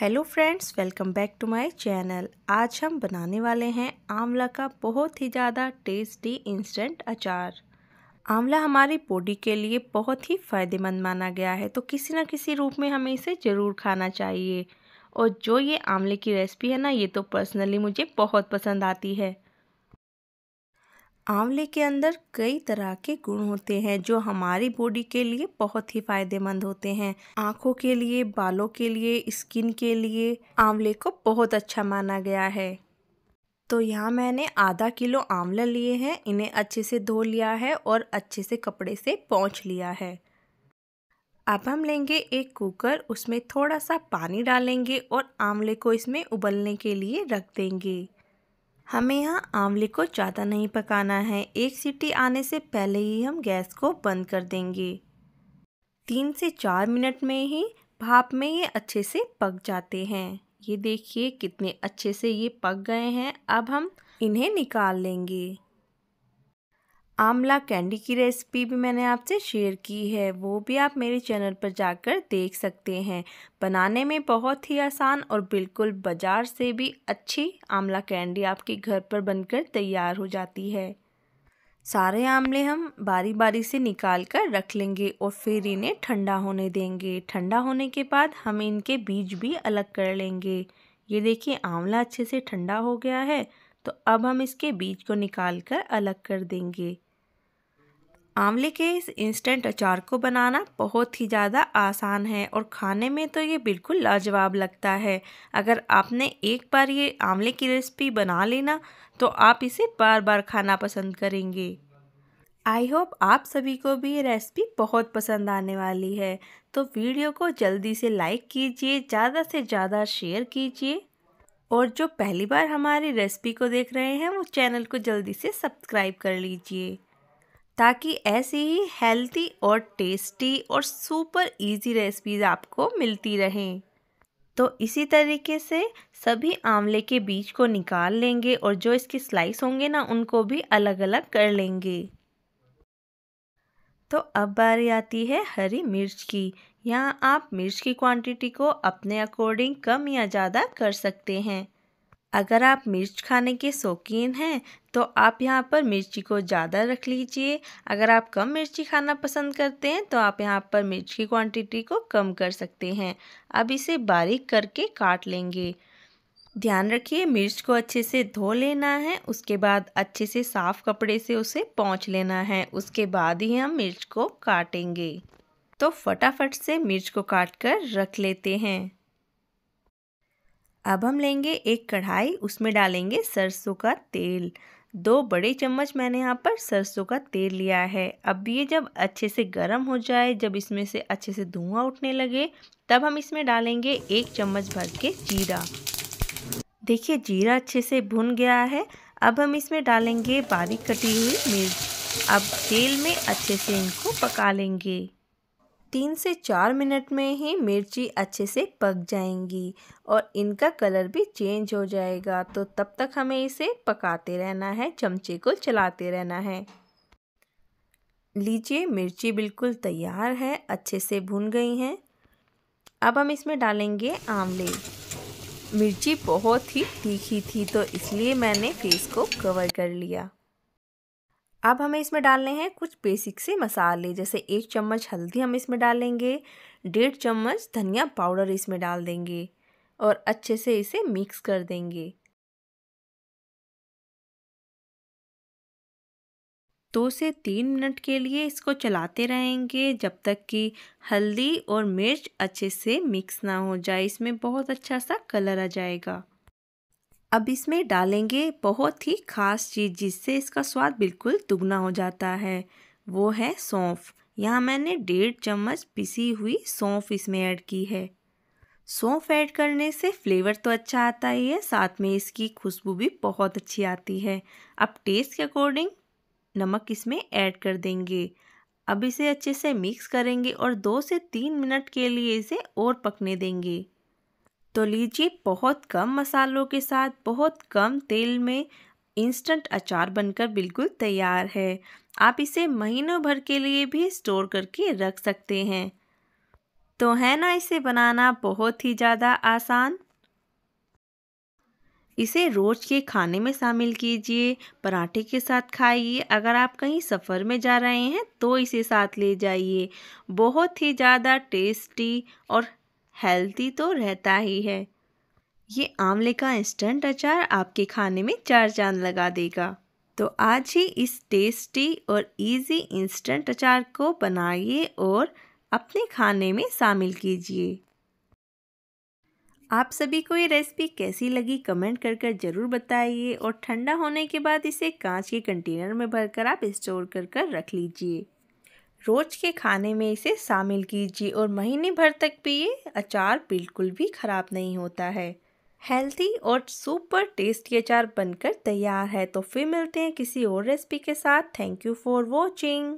hello friends welcome back to my channel आज हम बनाने वाले हैं आंवला का बहुत ही ज़्यादा टेस्टी इंस्टेंट अचार आंवला हमारी बॉडी के लिए बहुत ही फ़ायदेमंद माना गया है तो किसी ना किसी रूप में हमें इसे ज़रूर खाना चाहिए और जो ये आंवले की रेसिपी है ना ये तो पर्सनली मुझे बहुत पसंद आती है आंवले के अंदर कई तरह के गुण होते हैं जो हमारी बॉडी के लिए बहुत ही फायदेमंद होते हैं आँखों के लिए बालों के लिए स्किन के लिए आंवले को बहुत अच्छा माना गया है तो यहाँ मैंने आधा किलो आंवला लिए हैं इन्हें अच्छे से धो लिया है और अच्छे से कपड़े से पहुँच लिया है अब हम लेंगे एक कुकर उसमें थोड़ा सा पानी डालेंगे और आंवले को इसमें उबलने के लिए रख देंगे हमें यहाँ आंवले को ज़्यादा नहीं पकाना है एक सीटी आने से पहले ही हम गैस को बंद कर देंगे तीन से चार मिनट में ही भाप में ये अच्छे से पक जाते हैं ये देखिए कितने अच्छे से ये पक गए हैं अब हम इन्हें निकाल लेंगे आमला कैंडी की रेसिपी भी मैंने आपसे शेयर की है वो भी आप मेरे चैनल पर जाकर देख सकते हैं बनाने में बहुत ही आसान और बिल्कुल बाज़ार से भी अच्छी आमला कैंडी आपके घर पर बनकर तैयार हो जाती है सारे आमले हम बारी बारी से निकाल कर रख लेंगे और फिर इन्हें ठंडा होने देंगे ठंडा होने के बाद हम इनके बीज भी अलग कर लेंगे ये देखिए आंवला अच्छे से ठंडा हो गया है तो अब हम इसके बीज को निकाल कर अलग कर देंगे आंवले के इस इंस्टेंट अचार को बनाना बहुत ही ज़्यादा आसान है और खाने में तो ये बिल्कुल लाजवाब लगता है अगर आपने एक बार ये आंवले की रेसिपी बना लेना तो आप इसे बार बार खाना पसंद करेंगे आई होप आप सभी को भी ये रेसिपी बहुत पसंद आने वाली है तो वीडियो को जल्दी से लाइक कीजिए ज़्यादा से ज़्यादा शेयर कीजिए और जो पहली बार हमारी रेसिपी को देख रहे हैं वो चैनल को जल्दी से सब्सक्राइब कर लीजिए ताकि ऐसी ही हेल्थी और टेस्टी और सुपर इजी रेसिपीज़ आपको मिलती रहें तो इसी तरीके से सभी आंवले के बीज को निकाल लेंगे और जो इसके स्लाइस होंगे ना उनको भी अलग अलग कर लेंगे तो अब बारी आती है हरी मिर्च की यहाँ आप मिर्च की क्वांटिटी को अपने अकॉर्डिंग कम या ज़्यादा कर सकते हैं अगर आप मिर्च खाने के शौकीन हैं तो आप यहाँ पर मिर्ची को ज़्यादा रख लीजिए अगर आप कम मिर्ची खाना पसंद करते हैं तो आप यहाँ पर मिर्च की क्वांटिटी को कम कर सकते हैं अब इसे बारीक करके काट लेंगे ध्यान रखिए मिर्च को अच्छे से धो लेना है उसके बाद अच्छे से साफ़ कपड़े से उसे पहुँच लेना है उसके बाद ही हम मिर्च को काटेंगे तो फटाफट से मिर्च को काट कर रख लेते हैं अब हम लेंगे एक कढ़ाई उसमें डालेंगे सरसों का तेल दो बड़े चम्मच मैंने यहाँ पर सरसों का तेल लिया है अब ये जब अच्छे से गर्म हो जाए जब इसमें से अच्छे से धुआं उठने लगे तब हम इसमें डालेंगे एक चम्मच भर के जीरा देखिए जीरा अच्छे से भुन गया है अब हम इसमें डालेंगे बारीक कटी हुई मिर्च अब तेल में अच्छे से इनको पका लेंगे तीन से चार मिनट में ही मिर्ची अच्छे से पक जाएंगी और इनका कलर भी चेंज हो जाएगा तो तब तक हमें इसे पकाते रहना है चमचे को चलाते रहना है लीजिए मिर्ची बिल्कुल तैयार है अच्छे से भुन गई हैं अब हम इसमें डालेंगे आमले मिर्ची बहुत ही तीखी थी तो इसलिए मैंने फेस को कवर कर लिया अब हमें इसमें डालने हैं कुछ बेसिक से मसाले जैसे एक चम्मच हल्दी हम इसमें डालेंगे डेढ़ चम्मच धनिया पाउडर इसमें डाल देंगे और अच्छे से इसे मिक्स कर देंगे दो से तीन मिनट के लिए इसको चलाते रहेंगे जब तक कि हल्दी और मिर्च अच्छे से मिक्स ना हो जाए इसमें बहुत अच्छा सा कलर आ जाएगा अब इसमें डालेंगे बहुत ही ख़ास चीज़ जिससे इसका स्वाद बिल्कुल दुगना हो जाता है वो है सौंफ यहाँ मैंने डेढ़ चम्मच पिसी हुई सौंफ इसमें ऐड की है सौंफ ऐड करने से फ्लेवर तो अच्छा आता ही है साथ में इसकी खुशबू भी बहुत अच्छी आती है अब टेस्ट के अकॉर्डिंग नमक इसमें ऐड कर देंगे अब इसे अच्छे से मिक्स करेंगे और दो से तीन मिनट के लिए इसे और पकने देंगे तो लीजिए बहुत कम मसालों के साथ बहुत कम तेल में इंस्टेंट अचार बनकर बिल्कुल तैयार है आप इसे महीनों भर के लिए भी स्टोर करके रख सकते हैं तो है ना इसे बनाना बहुत ही ज़्यादा आसान इसे रोज के खाने में शामिल कीजिए पराठे के साथ खाइए अगर आप कहीं सफ़र में जा रहे हैं तो इसे साथ ले जाइए बहुत ही ज़्यादा टेस्टी और हेल्थी तो रहता ही है ये आंवले का इंस्टेंट अचार आपके खाने में चार चांद लगा देगा तो आज ही इस टेस्टी और इजी इंस्टेंट अचार को बनाइए और अपने खाने में शामिल कीजिए आप सभी को ये रेसिपी कैसी लगी कमेंट कर कर ज़रूर बताइए और ठंडा होने के बाद इसे कांच के कंटेनर में भरकर आप स्टोर कर कर रख लीजिए रोज के खाने में इसे शामिल कीजिए और महीने भर तक भी ये अचार बिल्कुल भी ख़राब नहीं होता है हेल्थी और सुपर टेस्टी अचार बनकर तैयार है तो फिर मिलते हैं किसी और रेसिपी के साथ थैंक यू फॉर वॉचिंग